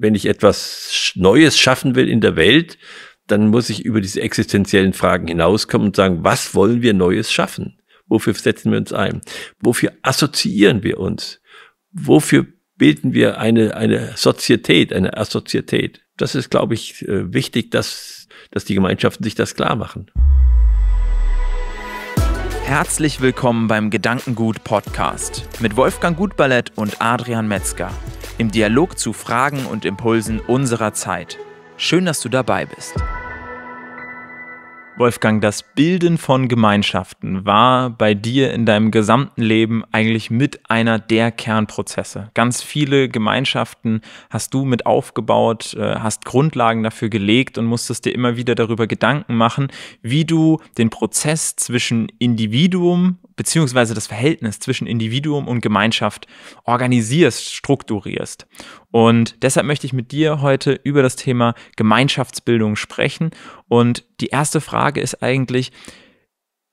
wenn ich etwas Neues schaffen will in der Welt, dann muss ich über diese existenziellen Fragen hinauskommen und sagen, was wollen wir Neues schaffen? Wofür setzen wir uns ein? Wofür assoziieren wir uns? Wofür bilden wir eine, eine Sozietät, eine Assozietät? Das ist, glaube ich, äh, wichtig, dass, dass die Gemeinschaften sich das klar machen. Herzlich willkommen beim Gedankengut Podcast mit Wolfgang Gutballett und Adrian Metzger im Dialog zu Fragen und Impulsen unserer Zeit. Schön, dass du dabei bist. Wolfgang, das Bilden von Gemeinschaften war bei dir in deinem gesamten Leben eigentlich mit einer der Kernprozesse. Ganz viele Gemeinschaften hast du mit aufgebaut, äh, hast Grundlagen dafür gelegt und musstest dir immer wieder darüber Gedanken machen, wie du den Prozess zwischen Individuum beziehungsweise das Verhältnis zwischen Individuum und Gemeinschaft organisierst, strukturierst. Und deshalb möchte ich mit dir heute über das Thema Gemeinschaftsbildung sprechen. Und die erste Frage ist eigentlich,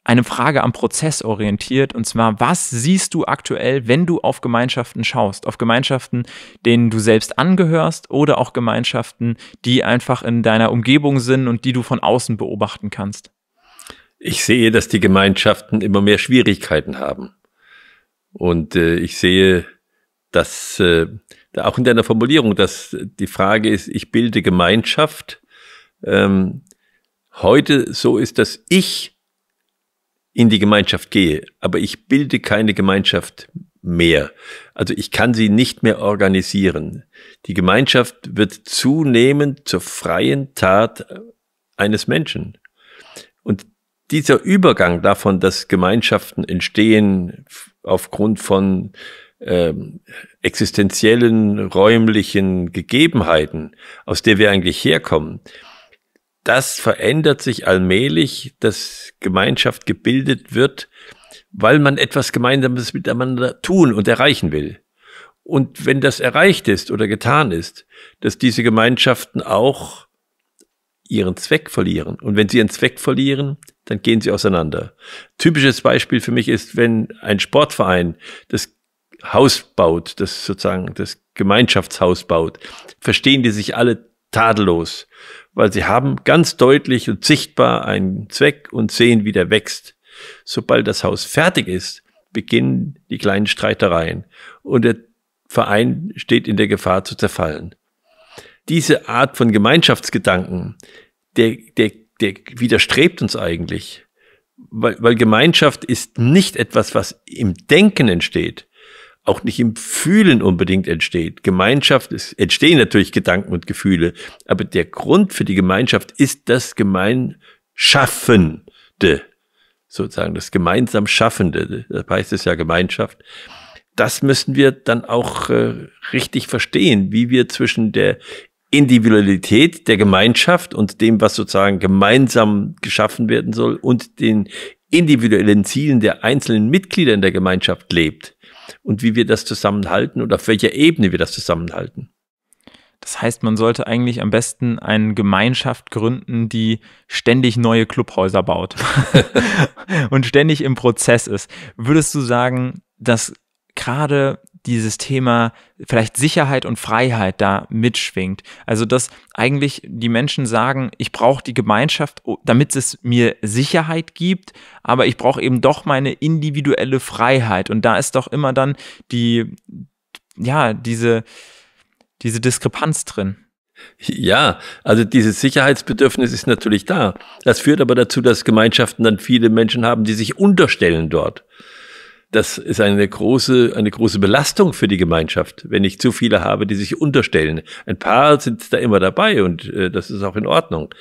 eine Frage am Prozess orientiert. Und zwar, was siehst du aktuell, wenn du auf Gemeinschaften schaust? Auf Gemeinschaften, denen du selbst angehörst oder auch Gemeinschaften, die einfach in deiner Umgebung sind und die du von außen beobachten kannst? Ich sehe, dass die Gemeinschaften immer mehr Schwierigkeiten haben. Und äh, ich sehe, dass äh, auch in deiner Formulierung, dass die Frage ist, ich bilde Gemeinschaft, ähm, heute so ist, dass ich in die Gemeinschaft gehe, aber ich bilde keine Gemeinschaft mehr. Also ich kann sie nicht mehr organisieren. Die Gemeinschaft wird zunehmend zur freien Tat eines Menschen dieser Übergang davon, dass Gemeinschaften entstehen aufgrund von ähm, existenziellen, räumlichen Gegebenheiten, aus der wir eigentlich herkommen, das verändert sich allmählich, dass Gemeinschaft gebildet wird, weil man etwas Gemeinsames miteinander tun und erreichen will. Und wenn das erreicht ist oder getan ist, dass diese Gemeinschaften auch ihren Zweck verlieren. Und wenn sie ihren Zweck verlieren, dann gehen sie auseinander. Typisches Beispiel für mich ist, wenn ein Sportverein das Haus baut, das sozusagen das Gemeinschaftshaus baut, verstehen die sich alle tadellos, weil sie haben ganz deutlich und sichtbar einen Zweck und sehen, wie der wächst. Sobald das Haus fertig ist, beginnen die kleinen Streitereien und der Verein steht in der Gefahr zu zerfallen. Diese Art von Gemeinschaftsgedanken, der, der der widerstrebt uns eigentlich. Weil, weil Gemeinschaft ist nicht etwas, was im Denken entsteht, auch nicht im Fühlen unbedingt entsteht. Gemeinschaft ist, entstehen natürlich Gedanken und Gefühle, aber der Grund für die Gemeinschaft ist das Gemeinschaffende, sozusagen das gemeinsam Schaffende. Da heißt es ja Gemeinschaft. Das müssen wir dann auch äh, richtig verstehen, wie wir zwischen der Individualität der Gemeinschaft und dem, was sozusagen gemeinsam geschaffen werden soll und den individuellen Zielen der einzelnen Mitglieder in der Gemeinschaft lebt und wie wir das zusammenhalten und auf welcher Ebene wir das zusammenhalten. Das heißt, man sollte eigentlich am besten eine Gemeinschaft gründen, die ständig neue Clubhäuser baut und ständig im Prozess ist. Würdest du sagen, dass gerade dieses Thema vielleicht Sicherheit und Freiheit da mitschwingt. Also dass eigentlich die Menschen sagen, ich brauche die Gemeinschaft, oh, damit es mir Sicherheit gibt, aber ich brauche eben doch meine individuelle Freiheit. Und da ist doch immer dann die, ja, diese, diese Diskrepanz drin. Ja, also dieses Sicherheitsbedürfnis ist natürlich da. Das führt aber dazu, dass Gemeinschaften dann viele Menschen haben, die sich unterstellen dort das ist eine große, eine große Belastung für die Gemeinschaft, wenn ich zu viele habe, die sich unterstellen. Ein paar sind da immer dabei und äh, das ist auch in Ordnung.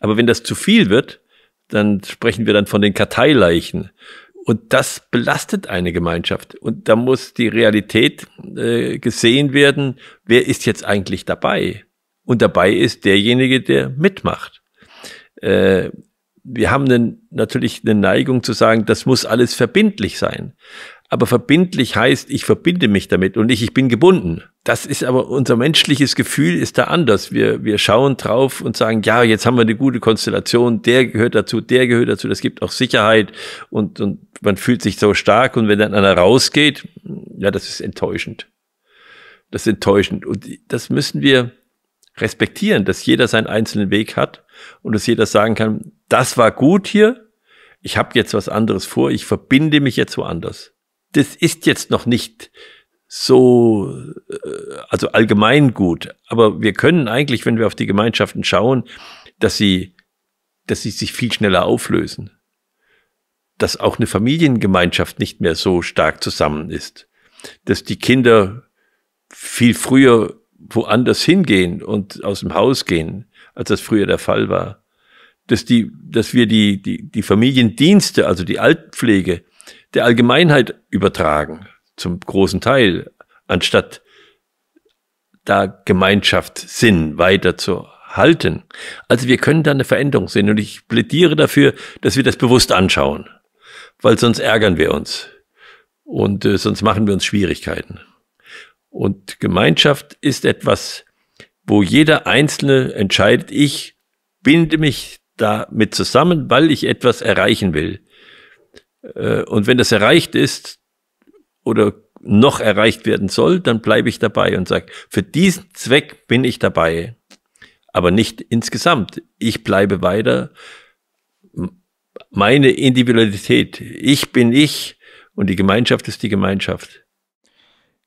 Aber wenn das zu viel wird, dann sprechen wir dann von den Karteileichen. Und das belastet eine Gemeinschaft. Und da muss die Realität äh, gesehen werden, wer ist jetzt eigentlich dabei? Und dabei ist derjenige, der mitmacht. Äh, wir haben einen, natürlich eine Neigung zu sagen, das muss alles verbindlich sein. Aber verbindlich heißt, ich verbinde mich damit und nicht, ich bin gebunden. Das ist aber unser menschliches Gefühl ist da anders. Wir, wir schauen drauf und sagen, ja, jetzt haben wir eine gute Konstellation, der gehört dazu, der gehört dazu, das gibt auch Sicherheit und, und man fühlt sich so stark und wenn dann einer rausgeht, ja, das ist enttäuschend. Das ist enttäuschend und das müssen wir, respektieren, dass jeder seinen einzelnen Weg hat und dass jeder sagen kann, das war gut hier, ich habe jetzt was anderes vor, ich verbinde mich jetzt woanders. Das ist jetzt noch nicht so, äh, also allgemein gut, aber wir können eigentlich, wenn wir auf die Gemeinschaften schauen, dass sie, dass sie sich viel schneller auflösen. Dass auch eine Familiengemeinschaft nicht mehr so stark zusammen ist. Dass die Kinder viel früher woanders hingehen und aus dem Haus gehen, als das früher der Fall war. Dass, die, dass wir die, die, die Familiendienste, also die Altpflege, der Allgemeinheit übertragen, zum großen Teil, anstatt da Gemeinschaftssinn weiter zu halten. Also wir können da eine Veränderung sehen und ich plädiere dafür, dass wir das bewusst anschauen, weil sonst ärgern wir uns und äh, sonst machen wir uns Schwierigkeiten. Und Gemeinschaft ist etwas, wo jeder Einzelne entscheidet, ich binde mich damit zusammen, weil ich etwas erreichen will. Äh, und wenn das erreicht ist oder noch erreicht werden soll, dann bleibe ich dabei und sage, für diesen Zweck bin ich dabei, aber nicht insgesamt. Ich bleibe weiter meine Individualität. Ich bin ich und die Gemeinschaft ist die Gemeinschaft.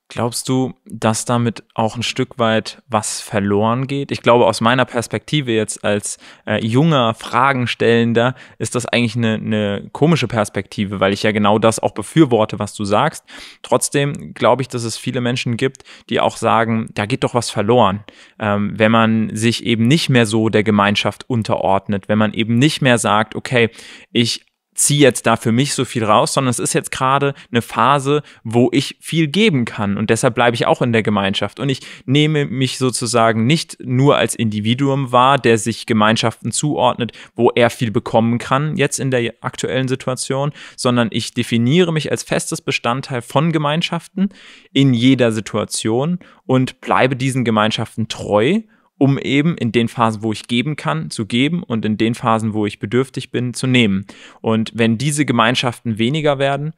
Glaubst du, dass damit auch ein Stück weit was verloren geht? Ich glaube, aus meiner Perspektive jetzt als äh, junger Fragenstellender ist das eigentlich eine, eine komische Perspektive, weil ich ja genau das auch befürworte, was du sagst. Trotzdem glaube ich, dass es viele Menschen gibt, die auch sagen, da geht doch was verloren, ähm, wenn man sich eben nicht mehr so der Gemeinschaft unterordnet, wenn man eben nicht mehr sagt, okay, ich ziehe jetzt da für mich so viel raus, sondern es ist jetzt gerade eine Phase, wo ich viel geben kann und deshalb bleibe ich auch in der Gemeinschaft und ich nehme mich sozusagen nicht nur als Individuum wahr, der sich Gemeinschaften zuordnet, wo er viel bekommen kann jetzt in der aktuellen Situation, sondern ich definiere mich als festes Bestandteil von Gemeinschaften in jeder Situation und bleibe diesen Gemeinschaften treu um eben in den Phasen, wo ich geben kann, zu geben und in den Phasen, wo ich bedürftig bin, zu nehmen. Und wenn diese Gemeinschaften weniger werden,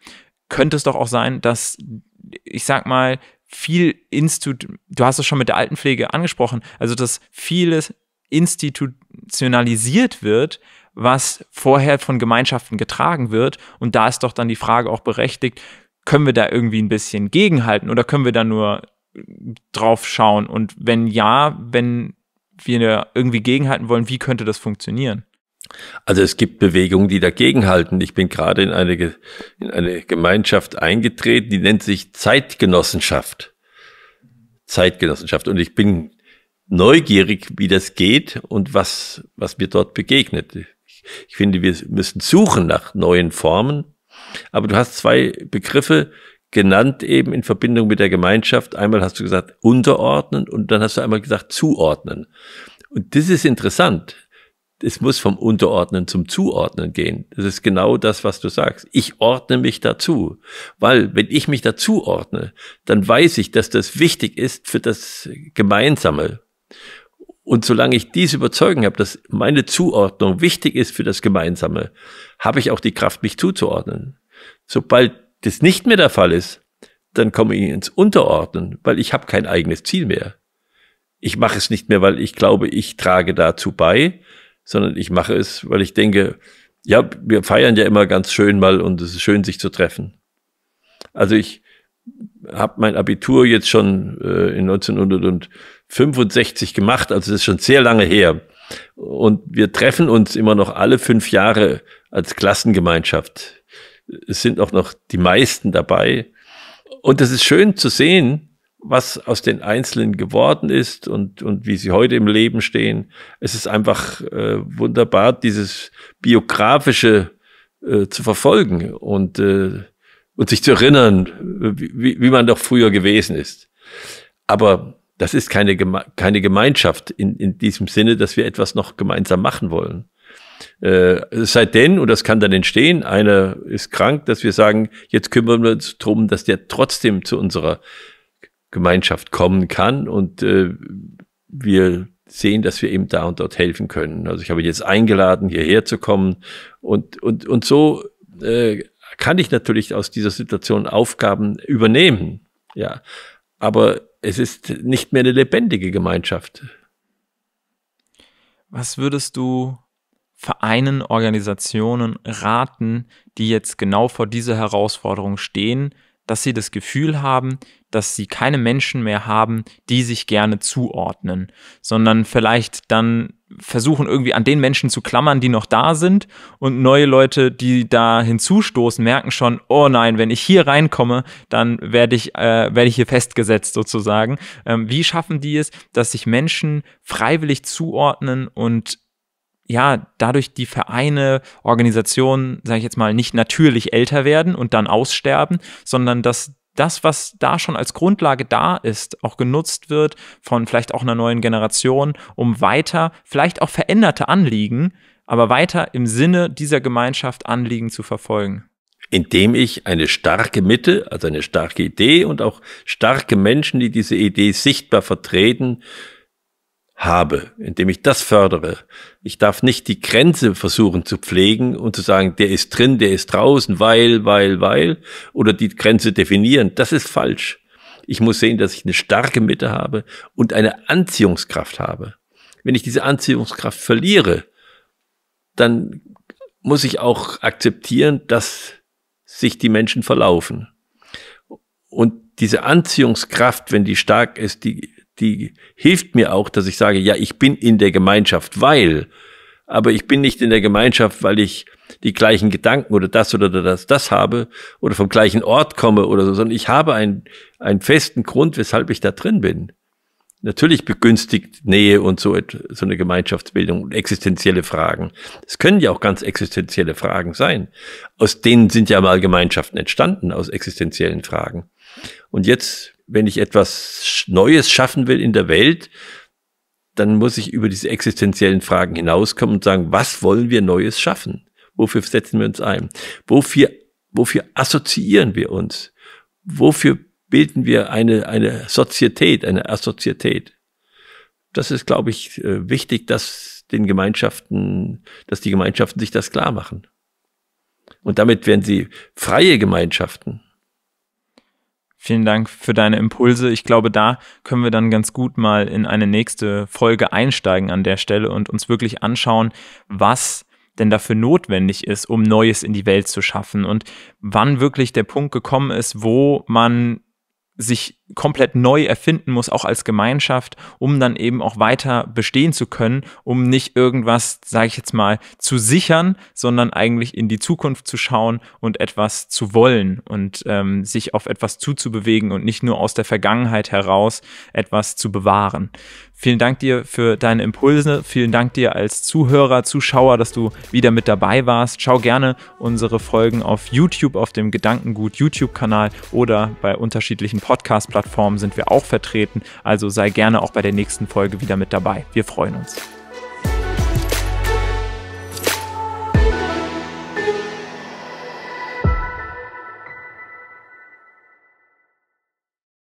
könnte es doch auch sein, dass ich sag mal, viel Institut, du hast es schon mit der Altenpflege angesprochen, also dass vieles institutionalisiert wird, was vorher von Gemeinschaften getragen wird. Und da ist doch dann die Frage auch berechtigt, können wir da irgendwie ein bisschen gegenhalten oder können wir da nur drauf schauen? Und wenn ja, wenn wir irgendwie gegenhalten wollen, wie könnte das funktionieren? Also es gibt Bewegungen, die dagegenhalten. Ich bin gerade in eine, in eine Gemeinschaft eingetreten, die nennt sich Zeitgenossenschaft. Zeitgenossenschaft. Und ich bin neugierig, wie das geht und was, was mir dort begegnet. Ich, ich finde, wir müssen suchen nach neuen Formen. Aber du hast zwei Begriffe genannt eben in Verbindung mit der Gemeinschaft. Einmal hast du gesagt unterordnen und dann hast du einmal gesagt zuordnen. Und das ist interessant. Es muss vom Unterordnen zum Zuordnen gehen. Das ist genau das, was du sagst. Ich ordne mich dazu, weil wenn ich mich dazu ordne, dann weiß ich, dass das wichtig ist für das Gemeinsame. Und solange ich diese Überzeugung habe, dass meine Zuordnung wichtig ist für das Gemeinsame, habe ich auch die Kraft, mich zuzuordnen. Sobald das nicht mehr der Fall ist, dann komme ich ins Unterordnen, weil ich habe kein eigenes Ziel mehr. Ich mache es nicht mehr, weil ich glaube, ich trage dazu bei, sondern ich mache es, weil ich denke, ja, wir feiern ja immer ganz schön mal und es ist schön, sich zu treffen. Also ich habe mein Abitur jetzt schon äh, in 1965 gemacht, also das ist schon sehr lange her. Und wir treffen uns immer noch alle fünf Jahre als Klassengemeinschaft es sind auch noch die meisten dabei. Und es ist schön zu sehen, was aus den Einzelnen geworden ist und, und wie sie heute im Leben stehen. Es ist einfach äh, wunderbar, dieses biografische äh, zu verfolgen und, äh, und sich zu erinnern, wie, wie man doch früher gewesen ist. Aber das ist keine, Geme keine Gemeinschaft in, in diesem Sinne, dass wir etwas noch gemeinsam machen wollen. Äh, seit denn, und das kann dann entstehen, einer ist krank, dass wir sagen, jetzt kümmern wir uns darum, dass der trotzdem zu unserer Gemeinschaft kommen kann und äh, wir sehen, dass wir ihm da und dort helfen können. Also ich habe jetzt eingeladen, hierher zu kommen und, und, und so äh, kann ich natürlich aus dieser Situation Aufgaben übernehmen. Ja, aber es ist nicht mehr eine lebendige Gemeinschaft. Was würdest du Vereinen, Organisationen raten, die jetzt genau vor dieser Herausforderung stehen, dass sie das Gefühl haben, dass sie keine Menschen mehr haben, die sich gerne zuordnen, sondern vielleicht dann versuchen irgendwie an den Menschen zu klammern, die noch da sind und neue Leute, die da hinzustoßen, merken schon, oh nein, wenn ich hier reinkomme, dann werde ich, äh, werde ich hier festgesetzt sozusagen. Ähm, wie schaffen die es, dass sich Menschen freiwillig zuordnen und ja, dadurch die Vereine, Organisationen, sage ich jetzt mal, nicht natürlich älter werden und dann aussterben, sondern dass das, was da schon als Grundlage da ist, auch genutzt wird von vielleicht auch einer neuen Generation, um weiter, vielleicht auch veränderte Anliegen, aber weiter im Sinne dieser Gemeinschaft Anliegen zu verfolgen. Indem ich eine starke Mitte, also eine starke Idee und auch starke Menschen, die diese Idee sichtbar vertreten, habe, indem ich das fördere. Ich darf nicht die Grenze versuchen zu pflegen und zu sagen, der ist drin, der ist draußen, weil, weil, weil, oder die Grenze definieren. Das ist falsch. Ich muss sehen, dass ich eine starke Mitte habe und eine Anziehungskraft habe. Wenn ich diese Anziehungskraft verliere, dann muss ich auch akzeptieren, dass sich die Menschen verlaufen. Und diese Anziehungskraft, wenn die stark ist, die die hilft mir auch, dass ich sage, ja, ich bin in der Gemeinschaft, weil, aber ich bin nicht in der Gemeinschaft, weil ich die gleichen Gedanken oder das oder das, das habe oder vom gleichen Ort komme oder so, sondern ich habe einen, einen festen Grund, weshalb ich da drin bin. Natürlich begünstigt Nähe und so, so eine Gemeinschaftsbildung und existenzielle Fragen. Es können ja auch ganz existenzielle Fragen sein. Aus denen sind ja mal Gemeinschaften entstanden, aus existenziellen Fragen. Und jetzt wenn ich etwas Neues schaffen will in der Welt, dann muss ich über diese existenziellen Fragen hinauskommen und sagen, was wollen wir Neues schaffen? Wofür setzen wir uns ein? Wofür, wofür assoziieren wir uns? Wofür bilden wir eine, eine Sozietät, eine Assozietät? Das ist, glaube ich, äh, wichtig, dass den Gemeinschaften, dass die Gemeinschaften sich das klar machen. Und damit werden sie freie Gemeinschaften. Vielen Dank für deine Impulse. Ich glaube, da können wir dann ganz gut mal in eine nächste Folge einsteigen an der Stelle und uns wirklich anschauen, was denn dafür notwendig ist, um Neues in die Welt zu schaffen und wann wirklich der Punkt gekommen ist, wo man sich komplett neu erfinden muss, auch als Gemeinschaft, um dann eben auch weiter bestehen zu können, um nicht irgendwas, sage ich jetzt mal, zu sichern, sondern eigentlich in die Zukunft zu schauen und etwas zu wollen und ähm, sich auf etwas zuzubewegen und nicht nur aus der Vergangenheit heraus etwas zu bewahren. Vielen Dank dir für deine Impulse. Vielen Dank dir als Zuhörer, Zuschauer, dass du wieder mit dabei warst. Schau gerne unsere Folgen auf YouTube, auf dem Gedankengut YouTube-Kanal oder bei unterschiedlichen Podcast-Plattformen sind wir auch vertreten. Also sei gerne auch bei der nächsten Folge wieder mit dabei. Wir freuen uns.